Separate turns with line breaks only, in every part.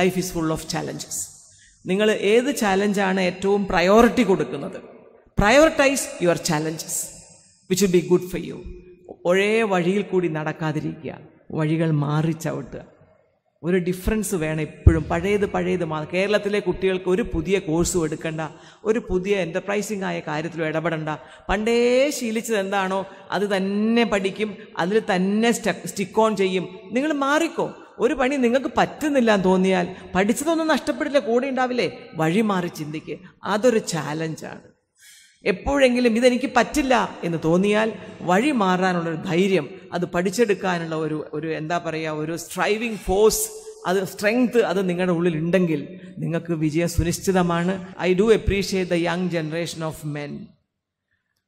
life is full of challenges നിങ്ങൾ ഏത് ചാലഞ്ചാണ് ഏറ്റവും പ്രയോറിറ്റി കൊടുക്കുന്നത് prioritize your challenges which will be good for you ഒരേ വഴിയിൽ കൂടി നടക്കാതിരിക്കുക വഴികൾ മാറി ചവിട്ടുക ഒരു ഡിഫറൻസ് വേണം എപ്പോഴും പഴയത് പഴയത് മാ കേരളത്തിലെ കുട്ടികൾക്ക് ഒരു പുതിയ കോഴ്സും എടുക്കണ്ട ഒരു പുതിയ എൻ്റർപ്രൈസിംഗ് ആയ കാര്യത്തിലും ഇടപെടണ്ട പണ്ടേ ശീലിച്ചത് എന്താണോ അത് തന്നെ പഠിക്കും അതിൽ തന്നെ സ്റ്റിക്ക് ഓൺ ചെയ്യും നിങ്ങൾ മാറിക്കോ ഒരു പണി നിങ്ങൾക്ക് പറ്റുന്നില്ല എന്ന് തോന്നിയാൽ പഠിച്ചതൊന്നും നഷ്ടപ്പെടില്ല കൂടെ ഉണ്ടാവില്ലേ വഴി മാറി ചിന്തിക്കുക അതൊരു ചാലഞ്ചാണ് എപ്പോഴെങ്കിലും ഇതെനിക്ക് പറ്റില്ല എന്ന് തോന്നിയാൽ വഴി മാറാനുള്ള ഒരു ധൈര്യം അത് പഠിച്ചെടുക്കാനുള്ള ഒരു ഒരു എന്താ പറയുക ഒരു സ്ട്രൈവിംഗ് ഫോഴ്സ് അത് സ്ട്രെങ്ത് അത് നിങ്ങളുടെ ഉള്ളിൽ ഉണ്ടെങ്കിൽ നിങ്ങൾക്ക് വിജയം സുനിശ്ചിതമാണ് I do appreciate the young generation of men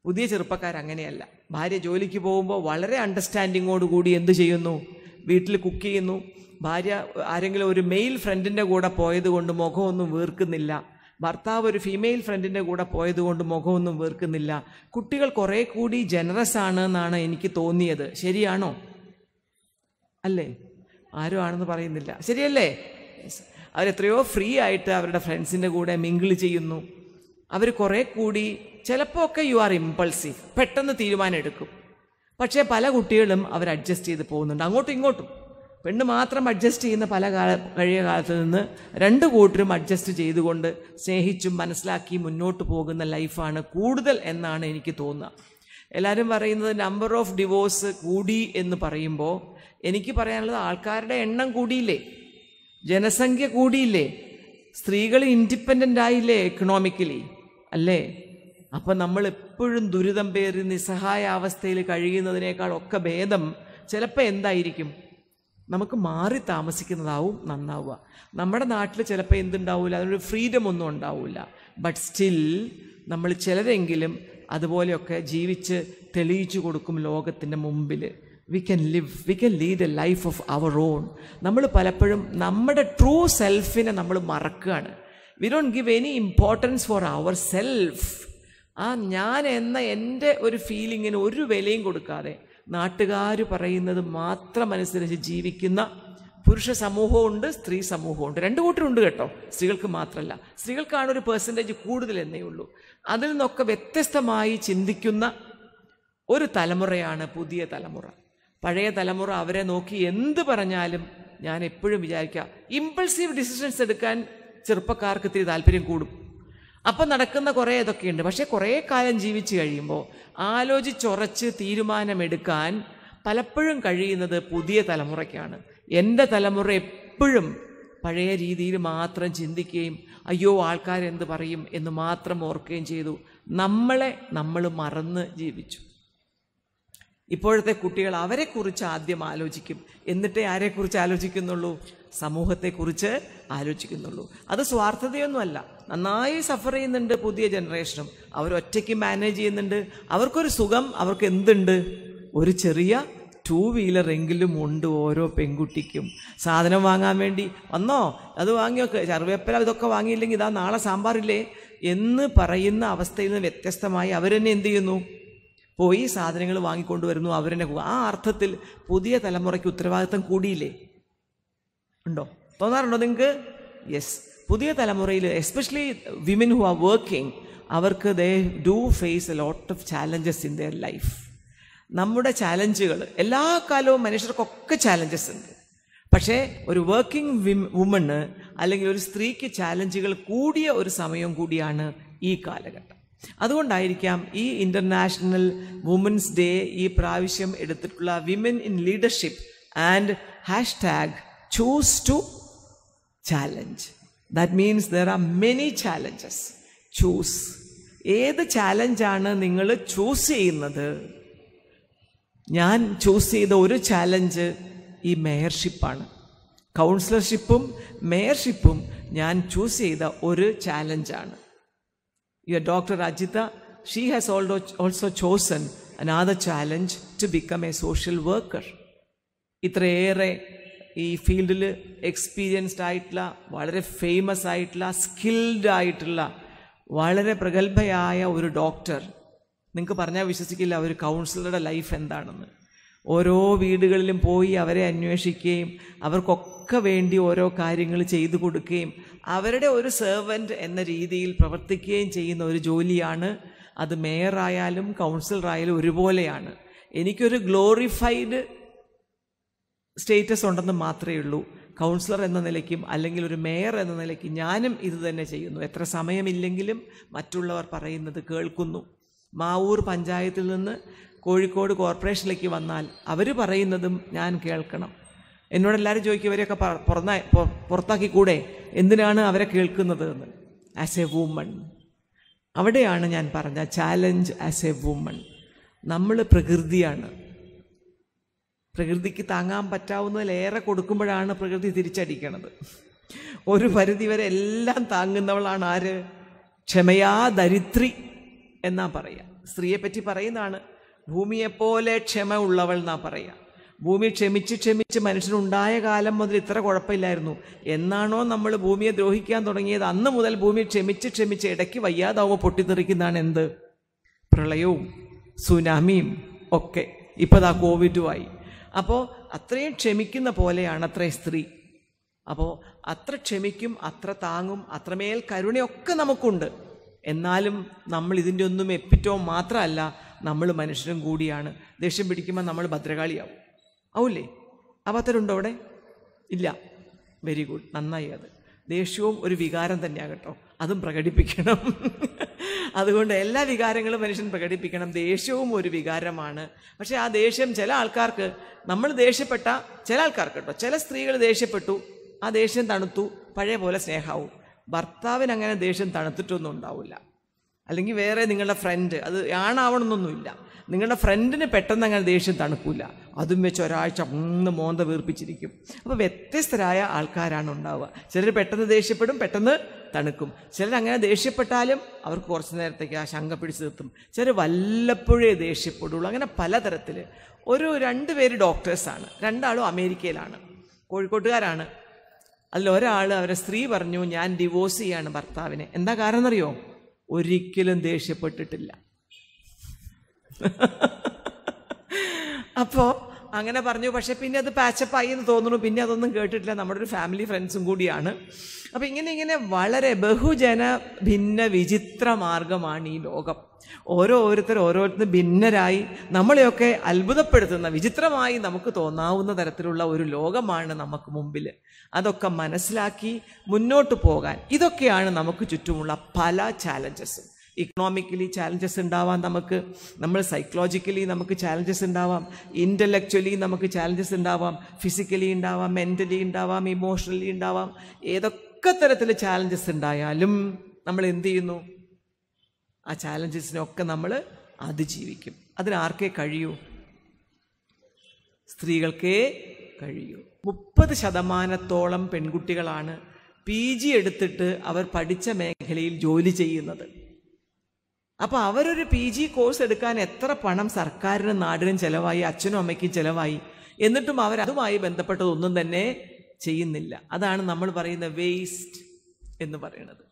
പുതിയ ചെറുപ്പക്കാർ അങ്ങനെയല്ല ഭാര്യ ജോലിക്ക് പോകുമ്പോൾ വളരെ അണ്ടർസ്റ്റാൻഡിങ്ങോടുകൂടി എന്ത് ചെയ്യുന്നു വീട്ടിൽ കുക്ക് ചെയ്യുന്നു ഭാര്യ ആരെങ്കിലും ഒരു മെയിൽ ഫ്രണ്ടിൻ്റെ കൂടെ പോയതുകൊണ്ട് മുഖമൊന്നും വീർക്കുന്നില്ല ഭർത്താവ് ഒരു ഫീമെയിൽ ഫ്രണ്ടിൻ്റെ കൂടെ പോയതുകൊണ്ട് മുഖമൊന്നും വീർക്കുന്നില്ല കുട്ടികൾ കുറേ കൂടി ജനറസ് ആണ് എന്നാണ് എനിക്ക് തോന്നിയത് ശരിയാണോ അല്ലേ ആരും ആണെന്ന് പറയുന്നില്ല ശരിയല്ലേ അവരെത്രയോ ഫ്രീ ആയിട്ട് അവരുടെ ഫ്രണ്ട്സിൻ്റെ കൂടെ മിങ്കിൾ ചെയ്യുന്നു അവർ കുറേ കൂടി ചിലപ്പോൾ ഒക്കെ യു ആർ ഇമ്പൾസീവ് പെട്ടെന്ന് തീരുമാനം എടുക്കും പക്ഷേ പല കുട്ടികളും അവർ അഡ്ജസ്റ്റ് ചെയ്ത് പോകുന്നുണ്ട് അങ്ങോട്ടും ഇങ്ങോട്ടും പെണ്ണ് മാത്രം അഡ്ജസ്റ്റ് ചെയ്യുന്ന പല കാല കഴിയ കാലത്ത് നിന്ന് രണ്ട് കൂട്ടരും അഡ്ജസ്റ്റ് ചെയ്തുകൊണ്ട് സ്നേഹിച്ചും മനസ്സിലാക്കി മുന്നോട്ട് പോകുന്ന ലൈഫാണ് കൂടുതൽ എന്നാണ് എനിക്ക് തോന്നുക എല്ലാവരും പറയുന്നത് നമ്പർ ഓഫ് ഡിവോഴ്സ് കൂടി എന്ന് പറയുമ്പോൾ എനിക്ക് പറയാനുള്ളത് ആൾക്കാരുടെ എണ്ണം കൂടിയില്ലേ ജനസംഖ്യ കൂടിയില്ലേ സ്ത്രീകൾ ഇൻഡിപെൻഡൻ്റ് ആയില്ലേ എക്കണോമിക്കലി അല്ലേ അപ്പം നമ്മൾ എപ്പോഴും ദുരിതം പേറി നിസ്സഹായ അവസ്ഥയിൽ കഴിയുന്നതിനേക്കാൾ ഒക്കെ ഭേദം ചിലപ്പോൾ എന്തായിരിക്കും നമുക്ക് മാറി താമസിക്കുന്നതാവും നന്നാവുക നമ്മുടെ നാട്ടിൽ ചിലപ്പോൾ എന്തുണ്ടാവില്ല അതിനൊരു ഫ്രീഡം ഒന്നും ഉണ്ടാവില്ല ബട്ട് സ്റ്റിൽ നമ്മൾ ചിലരെങ്കിലും അതുപോലെയൊക്കെ ജീവിച്ച് തെളിയിച്ചു കൊടുക്കും ലോകത്തിൻ്റെ മുമ്പിൽ we can live we can lead a life of our own നമ്മൾ പലപ്പോഴും നമ്മുടെ ട്രൂ സെൽഫിനെ നമ്മൾ മറക്കുകയാണ് we don't give any importance for our self ആ ഞാൻ എന്ന എൻ്റെ ഒരു ഫീലിങ്ങിന് ഒരു വിലയും കൊടുക്കാതെ നാട്ടുകാർ പറയുന്നത് മാത്രം അനുസരിച്ച് ജീവിക്കുന്ന പുരുഷ സമൂഹമുണ്ട് സ്ത്രീ സമൂഹമുണ്ട് രണ്ട് കൂട്ടരുണ്ട് കേട്ടോ സ്ത്രീകൾക്ക് മാത്രമല്ല സ്ത്രീകൾക്കാണ് ഒരു പേഴ്സൻറ്റേജ് കൂടുതൽ എന്നേ ഉള്ളൂ അതിൽ നിന്നൊക്കെ വ്യത്യസ്തമായി ചിന്തിക്കുന്ന ഒരു തലമുറയാണ് പുതിയ തലമുറ പഴയ തലമുറ അവരെ നോക്കി എന്ത് പറഞ്ഞാലും ഞാൻ എപ്പോഴും വിചാരിക്കുക ഇമ്പൾസീവ് ഡിസിഷൻസ് എടുക്കാൻ ചെറുപ്പക്കാർക്ക് ഇത്തിരി താല്പര്യം കൂടും അപ്പം നടക്കുന്ന കുറേ ഇതൊക്കെയുണ്ട് പക്ഷേ കുറേ കാലം ജീവിച്ചു കഴിയുമ്പോൾ ആലോചിച്ചുറച്ച് തീരുമാനമെടുക്കാൻ പലപ്പോഴും കഴിയുന്നത് പുതിയ തലമുറയ്ക്കാണ് എൻ്റെ തലമുറ എപ്പോഴും പഴയ രീതിയിൽ മാത്രം ചിന്തിക്കുകയും അയ്യോ ആൾക്കാരെന്ത് പറയും എന്ന് മാത്രം ഓർക്കുകയും ചെയ്തു നമ്മളെ നമ്മൾ മറന്ന് ജീവിച്ചു ഇപ്പോഴത്തെ കുട്ടികൾ അവരെക്കുറിച്ച് ആദ്യം ആലോചിക്കും എന്നിട്ടേ ആരെക്കുറിച്ച് ആലോചിക്കുന്നുള്ളൂ സമൂഹത്തെക്കുറിച്ച് ആലോചിക്കുന്നുള്ളൂ അത് സ്വാർത്ഥതയൊന്നുമല്ല നന്നായി സഫർ ചെയ്യുന്നുണ്ട് പുതിയ ജനറേഷനും അവരൊറ്റയ്ക്ക് മാനേജ് ചെയ്യുന്നുണ്ട് അവർക്കൊരു സുഖം അവർക്ക് എന്തുണ്ട് ഒരു ചെറിയ ടൂ വീലർ എങ്കിലും ഉണ്ട് ഓരോ പെൺകുട്ടിക്കും സാധനം വാങ്ങാൻ വേണ്ടി വന്നോ അത് വാങ്ങിയൊക്കെ ചറുവേപ്പല ഇതൊക്കെ വാങ്ങിയില്ലെങ്കിൽ ഇതാ നാളെ സാമ്പാറില്ലേ എന്ന് പറയുന്ന അവസ്ഥയിൽ നിന്ന് വ്യത്യസ്തമായി അവരെന്നെ എന്ത് ചെയ്യുന്നു പോയി സാധനങ്ങൾ വാങ്ങിക്കൊണ്ടുവരുന്നു അവരെന്നെ ആ അർത്ഥത്തിൽ പുതിയ തലമുറയ്ക്ക് ഉത്തരവാദിത്തം കൂടിയില്ലേ ഉണ്ടോ തോന്നാറുണ്ടോ നിങ്ങൾക്ക് യെസ് പുതിയ തലമുറയിൽ especially women who are working അവർക്ക് they do face a lot of challenges in their life നമ്മുടെ ചാലഞ്ചുകൾ എല്ലാ കാലവും മനുഷ്യർക്കൊക്കെ ചാലഞ്ചസ് ഉണ്ട് പക്ഷേ ഒരു വർക്കിംഗ് വിം വുമണ് അല്ലെങ്കിൽ ഒരു സ്ത്രീക്ക് ചാലഞ്ചുകൾ കൂടിയ ഒരു സമയം കൂടിയാണ് ഈ കാലഘട്ടം അതുകൊണ്ടായിരിക്കാം ഈ ഇൻ്റർനാഷണൽ വുമൻസ് ഡേ ഈ പ്രാവശ്യം എടുത്തിട്ടുള്ള women in leadership and hashtag choose to challenge that means there are many challenges choose ഏത് ചാലഞ്ചാണ് നിങ്ങൾ ചൂസ് ചെയ്യുന്നത് ഞാൻ ചൂസ് ചെയ്ത ഒരു ചാലഞ്ച് ഈ മേയർഷിപ്പാണ് കൗൺസിലർഷിപ്പും മേയർഷിപ്പും ഞാൻ ചൂസ് ചെയ്ത ഒരു ചാലഞ്ചാണ് ഡോക്ടർ അജിത Ajita, ഹാസ് ഓൾഡോ also chosen another challenge to become a social worker ഇത്രയേറെ ഈ ഫീൽഡിൽ എക്സ്പീരിയൻസ്ഡ് ആയിട്ടുള്ള വളരെ ഫേമസ് ആയിട്ടുള്ള സ്കിൽഡ് ആയിട്ടുള്ള വളരെ പ്രഗത്ഭയായ ഒരു ഡോക്ടർ നിങ്ങൾക്ക് പറഞ്ഞാൽ വിശ്വസിക്കില്ല ഒരു കൗൺസിലറുടെ ലൈഫ് എന്താണെന്ന് ഓരോ വീടുകളിലും പോയി അവരെ അന്വേഷിക്കുകയും അവർക്കൊക്കെ വേണ്ടി ഓരോ കാര്യങ്ങൾ ചെയ്തു കൊടുക്കുകയും അവരുടെ ഒരു സെർവൻറ്റ് എന്ന രീതിയിൽ പ്രവർത്തിക്കുകയും ചെയ്യുന്ന ഒരു ജോലിയാണ് അത് മേയറായാലും കൗൺസിലറായാലും ഒരുപോലെയാണ് എനിക്കൊരു ഗ്ലോറിഫൈഡ് സ്റ്റേറ്റസ് ഉണ്ടെന്ന് മാത്രമേ ഉള്ളൂ കൗൺസിലർ എന്ന നിലയ്ക്കും അല്ലെങ്കിൽ ഒരു മേയർ എന്ന നിലയ്ക്കും ഞാനും ഇത് തന്നെ ചെയ്യുന്നു എത്ര സമയമില്ലെങ്കിലും മറ്റുള്ളവർ പറയുന്നത് കേൾക്കുന്നു മാവൂർ പഞ്ചായത്തിൽ നിന്ന് കോഴിക്കോട് കോർപ്പറേഷനിലേക്ക് വന്നാൽ അവർ പറയുന്നതും ഞാൻ കേൾക്കണം എന്നോട് എല്ലാവരും ചോദിക്കും ഇവരെയൊക്കെ പുറത്താക്കി കൂടെ എന്തിനാണ് അവരെ കേൾക്കുന്നത് എന്ന് ആസ് എ വുമൺ അവിടെയാണ് ഞാൻ പറഞ്ഞ ചാലഞ്ച് ആസ് എ വുമൺ നമ്മൾ പ്രകൃതിയാണ് പ്രകൃതിക്ക് താങ്ങാൻ പറ്റാവുന്നതിലേറെ കൊടുക്കുമ്പോഴാണ് പ്രകൃതി തിരിച്ചടിക്കണത് ഒരു പരിധി വരെ എല്ലാം താങ്ങുന്നവളാണ് ആര് ക്ഷമയാ ദരിദ്രി എന്നാ പറയുക സ്ത്രീയെ പറ്റി പറയുന്നതാണ് ഭൂമിയെപ്പോലെ ക്ഷമ ഉള്ളവൾ എന്നാ പറയുക ഭൂമി ക്ഷമിച്ച് ക്ഷമിച്ച് മനുഷ്യനുണ്ടായ കാലം മുതൽ ഇത്ര കുഴപ്പമില്ലായിരുന്നു എന്നാണോ നമ്മൾ ഭൂമിയെ ദ്രോഹിക്കാൻ തുടങ്ങിയത് അന്ന് മുതൽ ഭൂമി ക്ഷമിച്ച് ക്ഷമിച്ച് ഇടയ്ക്ക് വയ്യാതാവുമ്പോൾ പൊട്ടിത്തെറിക്കുന്നതാണ് എന്ത് പ്രളയവും സുനാമിയും ഒക്കെ ഇപ്പോൾ ഇതാ കോവിഡുമായി അപ്പോൾ അത്രയും ക്ഷമിക്കുന്ന പോലെയാണ് അത്രയും സ്ത്രീ അപ്പോൾ അത്ര ക്ഷമിക്കും അത്ര താങ്ങും അത്രമേൽ കരുണയൊക്കെ നമുക്കുണ്ട് എന്നാലും നമ്മൾ ഇതിൻ്റെ ഒന്നും എപ്പിറ്റോ മാത്രമല്ല നമ്മൾ മനുഷ്യരും കൂടിയാണ് ദേഷ്യം പിടിക്കുമ്പോൾ നമ്മൾ ഭദ്രകാളിയാവും ആവില്ലേ ആവാത്തവരുണ്ടോ അവിടെ ഇല്ല വെരി ഗുഡ് നന്നായി അത് ദേഷ്യവും ഒരു വികാരം തന്നെയാണ് കേട്ടോ അതും പ്രകടിപ്പിക്കണം അതുകൊണ്ട് എല്ലാ വികാരങ്ങളും മനുഷ്യൻ പ്രകടിപ്പിക്കണം ദേഷ്യവും ഒരു വികാരമാണ് പക്ഷേ ആ ദേഷ്യം ചില ആൾക്കാർക്ക് നമ്മൾ ദേഷ്യപ്പെട്ട ചില ആൾക്കാർക്ക് കേട്ടോ ചില സ്ത്രീകൾ ദേഷ്യപ്പെട്ടു ആ ദേഷ്യം തണുത്തു പഴയ പോലെ സ്നേഹാവും ഭർത്താവിന് അങ്ങനെ ദേഷ്യം തണുത്തിട്ടൊന്നും ഉണ്ടാവില്ല അല്ലെങ്കിൽ വേറെ നിങ്ങളുടെ ഫ്രണ്ട് അത് ആണാവണമെന്നൊന്നുമില്ല നിങ്ങളുടെ ഫ്രണ്ടിന് പെട്ടെന്ന് അങ്ങനെ ദേഷ്യം തണുക്കില്ല അതും വെച്ച് ഒരാഴ്ച ഒന്ന് മോന്ത വീർപ്പിച്ചിരിക്കും അപ്പോൾ വ്യത്യസ്തരായ ആൾക്കാരാണ് ഉണ്ടാവുക ചിലർ പെട്ടെന്ന് ദേഷ്യപ്പെടും പെട്ടെന്ന് തണുക്കും ചിലർ അങ്ങനെ ദേഷ്യപ്പെട്ടാലും അവർക്ക് കുറച്ച് നേരത്തേക്ക് ആ ശങ്ക പിടിച്ച് നിർത്തും ചിലർ വല്ലപ്പോഴേ ദേഷ്യപ്പെടുള്ളൂ അങ്ങനെ പലതരത്തിൽ ഒരു രണ്ട് പേര് ഡോക്ടേഴ്സാണ് രണ്ടാളും അമേരിക്കയിലാണ് കോഴിക്കോട്ടുകാരാണ് അതിലൊരാൾ അവരെ സ്ത്രീ പറഞ്ഞു ഞാൻ ഡിവോഴ്സ് ചെയ്യാണ് ഭർത്താവിനെ എന്താ കാരണം എന്നറിയോ ഒരിക്കലും ദേഷ്യപ്പെട്ടിട്ടില്ല അപ്പോ അങ്ങനെ പറഞ്ഞു പക്ഷേ പിന്നെ അത് പാച്ചപ്പായി എന്ന് തോന്നുന്നു പിന്നെ അതൊന്നും കേട്ടിട്ടില്ല നമ്മുടെ ഒരു ഫാമിലി ഫ്രണ്ട്സും കൂടിയാണ് അപ്പോൾ ഇങ്ങനെ ഇങ്ങനെ വളരെ ബഹുജന ഭിന്ന വിചിത്ര മാർഗമാണ് ഈ ലോകം ഓരോരുത്തർ ഓരോരുത്തർ ഭിന്നരായി നമ്മളെയൊക്കെ അത്ഭുതപ്പെടുത്തുന്ന വിചിത്രമായി നമുക്ക് തോന്നാവുന്ന തരത്തിലുള്ള ഒരു ലോകമാണ് നമുക്ക് മുമ്പിൽ അതൊക്കെ മനസ്സിലാക്കി മുന്നോട്ട് പോകാൻ ഇതൊക്കെയാണ് നമുക്ക് ചുറ്റുമുള്ള പല ചാലഞ്ചസും ഇക്കണോമിക്കലി ചാലഞ്ചസ് ഉണ്ടാവാം നമുക്ക് നമ്മൾ സൈക്കോളജിക്കലി നമുക്ക് ചാലഞ്ചസ് ഉണ്ടാവാം ഇൻ്റലക്ച്വലി നമുക്ക് ചാലഞ്ചസ് ഉണ്ടാവാം ഫിസിക്കലി ഉണ്ടാവാം മെൻ്റലി ഉണ്ടാവാം ഇമോഷണലി ഉണ്ടാവാം ഏതൊക്കെ തരത്തിൽ ചാലഞ്ചസ് ഉണ്ടായാലും നമ്മൾ എന്ത് ചെയ്യുന്നു ആ ചാലഞ്ചസിനൊക്കെ നമ്മൾ അതിജീവിക്കും അതിനാർക്കേ കഴിയൂ സ്ത്രീകൾക്കേ കഴിയൂ മുപ്പത് ശതമാനത്തോളം പെൺകുട്ടികളാണ് പി ജി എടുത്തിട്ട് അവർ പഠിച്ച മേഖലയിൽ ജോലി ചെയ്യുന്നത് അപ്പോൾ അവരൊരു പി ജി കോഴ്സ് എടുക്കാൻ എത്ര പണം സർക്കാരിനും നാടിനും ചിലവായി അച്ഛനും അമ്മയ്ക്കും ചിലവായി എന്നിട്ടും അവർ അതുമായി ബന്ധപ്പെട്ടതൊന്നും തന്നെ ചെയ്യുന്നില്ല അതാണ് നമ്മൾ പറയുന്ന വേസ്റ്റ് എന്ന് പറയുന്നത്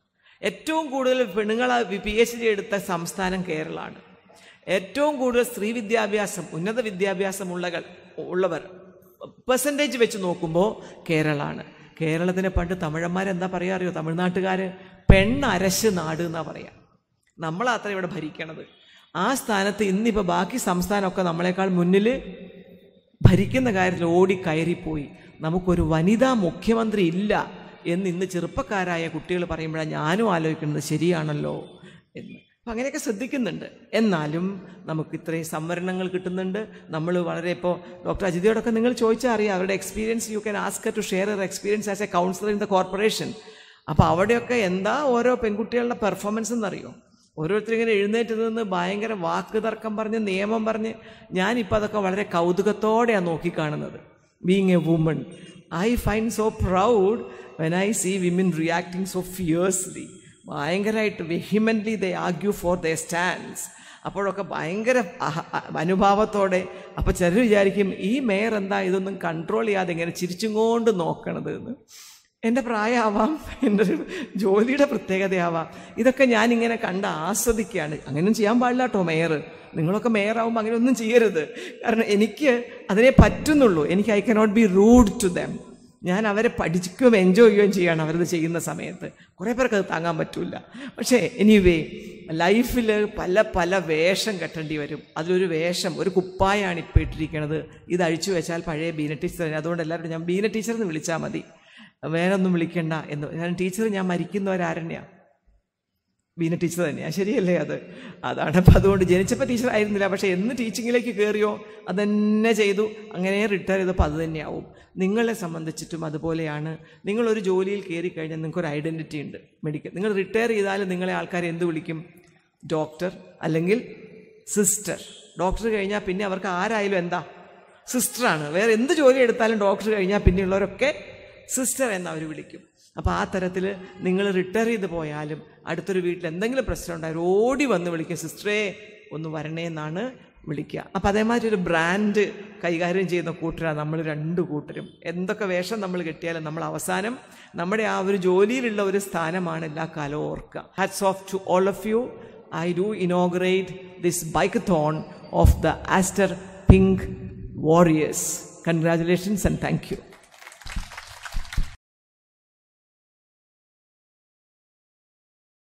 ഏറ്റവും കൂടുതൽ പെണ്ണുങ്ങൾ പി എച്ച് ഡി എടുത്ത സംസ്ഥാനം കേരളമാണ് ഏറ്റവും കൂടുതൽ സ്ത്രീ വിദ്യാഭ്യാസം ഉന്നത വിദ്യാഭ്യാസം ഉള്ളവർ പെർസെൻറ്റേജ് വെച്ച് നോക്കുമ്പോൾ കേരളമാണ് കേരളത്തിന് പണ്ട് തമിഴന്മാരെന്താ പറയുക അറിയോ തമിഴ്നാട്ടുകാർ പെണ്ണരശ് നാട് എന്നാ പറയുക നമ്മളത്ര ഇവിടെ ഭരിക്കണത് ആ സ്ഥാനത്ത് ഇന്നിപ്പോൾ ബാക്കി സംസ്ഥാനമൊക്കെ നമ്മളെക്കാൾ മുന്നിൽ ഭരിക്കുന്ന കാര്യത്തിൽ ഓടി കയറിപ്പോയി നമുക്കൊരു വനിതാ മുഖ്യമന്ത്രി ഇല്ല എന്ന് ഇന്ന് ചെറുപ്പക്കാരായ കുട്ടികൾ പറയുമ്പോഴാണ് ഞാനും ആലോചിക്കുന്നത് ശരിയാണല്ലോ എന്ന് അപ്പം അങ്ങനെയൊക്കെ ശ്രദ്ധിക്കുന്നുണ്ട് എന്നാലും നമുക്ക് ഇത്രയും സംവരണങ്ങൾ കിട്ടുന്നുണ്ട് നമ്മൾ വളരെ ഇപ്പോൾ ഡോക്ടർ അജിതയോടൊക്കെ നിങ്ങൾ ചോദിച്ചാൽ അറിയാം അവരുടെ experience you can ask to share uh experience as a councillor in the corporation അപ്പോൾ അവിടെയൊക്കെ എന്താ ഓരോ പെൺകുട്ടികളുടെ പെർഫോമൻസ് എന്നറിയോ ഓരോരുത്തരും ഇങ്ങനെ എഴുന്നേറ്റ് നിന്ന് ഭയങ്കര വാക്ക് തർക്കം പറഞ്ഞ് നിയമം പറഞ്ഞ് ഞാനിപ്പോൾ അതൊക്കെ വളരെ കൗതുകത്തോടെയാണ് നോക്കിക്കാണുന്നത് being a woman I find so proud when I see women reacting so fiercely ഭയങ്കരമായിട്ട് vehemently they argue for the stands അപ്പോഴൊക്കെ ഭയങ്കര അനുഭാവത്തോടെ അപ്പോൾ ചിലർ വിചാരിക്കും ഈ മേയർ എന്താ ഇതൊന്നും കൺട്രോൾ ചെയ്യാതെ ഇങ്ങനെ ചിരിച്ചും കൊണ്ട് നോക്കണത് എന്ന് എൻ്റെ പ്രായമാവാം എൻ്റെ ഒരു ജോലിയുടെ പ്രത്യേകതയാവാം ഇതൊക്കെ ഞാനിങ്ങനെ കണ്ട് ആസ്വദിക്കുകയാണ് അങ്ങനെയൊന്നും ചെയ്യാൻ പാടില്ല കേട്ടോ മേയർ നിങ്ങളൊക്കെ മേയറാവുമ്പോൾ അങ്ങനെയൊന്നും ചെയ്യരുത് കാരണം എനിക്ക് അതിനെ പറ്റുന്നുള്ളൂ എനിക്ക് I cannot be rude to them ഞാൻ അവരെ പഠിക്കുകയും എൻജോയ് ചെയ്യുകയും ചെയ്യുകയാണ് അവരത് ചെയ്യുന്ന സമയത്ത് കുറേ പേർക്ക് അത് താങ്ങാൻ പറ്റില്ല പക്ഷേ എനിവേ ലൈഫിൽ പല പല വേഷം കെട്ടേണ്ടി വരും അതിലൊരു വേഷം ഒരു കുപ്പായാണ് ഇപ്പം ഇട്ടിരിക്കുന്നത് ഇത് അഴിച്ചു വെച്ചാൽ പഴയ ബീന ടീച്ചർ അതുകൊണ്ട് എല്ലാവരും ഞാൻ ബീന ടീച്ചർ എന്ന് വിളിച്ചാൽ മതി ഒന്നും വിളിക്കണ്ട എന്ന് ഞാൻ ടീച്ചർ ഞാൻ മരിക്കുന്നവരാരണ്യാണ് ബീന ടീച്ചർ തന്നെയാണ് ശരിയല്ലേ അത് അതാണ് അപ്പം അതുകൊണ്ട് ജനിച്ചപ്പോൾ ടീച്ചർ ആയിരുന്നില്ല പക്ഷേ എന്ന് ടീച്ചിങ്ങിലേക്ക് കയറിയോ അതന്നെ ചെയ്തു അങ്ങനെ റിട്ടയർ ചെയ്തപ്പോൾ അത് തന്നെയാവും നിങ്ങളെ സംബന്ധിച്ചിട്ടും അതുപോലെയാണ് നിങ്ങളൊരു ജോലിയിൽ കയറി കഴിഞ്ഞാൽ നിങ്ങൾക്കൊരു ഐഡൻറ്റിറ്റി ഉണ്ട് മെഡിക്കൽ നിങ്ങൾ റിട്ടയർ ചെയ്താൽ നിങ്ങളെ ആൾക്കാർ എന്ത് വിളിക്കും ഡോക്ടർ അല്ലെങ്കിൽ സിസ്റ്റർ ഡോക്ടർ കഴിഞ്ഞാൽ പിന്നെ അവർക്ക് ആരായാലും എന്താ സിസ്റ്ററാണ് വേറെ എന്ത് ജോലി എടുത്താലും ഡോക്ടർ കഴിഞ്ഞാൽ പിന്നെയുള്ളവരൊക്കെ സിസ്റ്റർ എന്നവർ വിളിക്കും അപ്പോൾ ആ തരത്തിൽ നിങ്ങൾ റിട്ടയർ ചെയ്ത് പോയാലും അടുത്തൊരു വീട്ടിൽ എന്തെങ്കിലും പ്രശ്നം ഉണ്ടായാലും ഓടി വന്ന് വിളിക്കുക സിസ്റ്ററേ ഒന്ന് വരണേ എന്നാണ് വിളിക്കുക അപ്പോൾ അതേമാതിരി ഒരു ബ്രാൻഡ് കൈകാര്യം ചെയ്യുന്ന കൂട്ടരാണ് നമ്മൾ രണ്ട് കൂട്ടരും എന്തൊക്കെ വേഷം നമ്മൾ കിട്ടിയാലും നമ്മൾ അവസാനം നമ്മുടെ ആ ഒരു ജോലിയിലുള്ള ഒരു സ്ഥാനമാണ് എല്ലാ കാലവും ഓർക്കുക hats off to all of you I do inaugurate this bikethon of the Aster pink warriors congratulations and thank U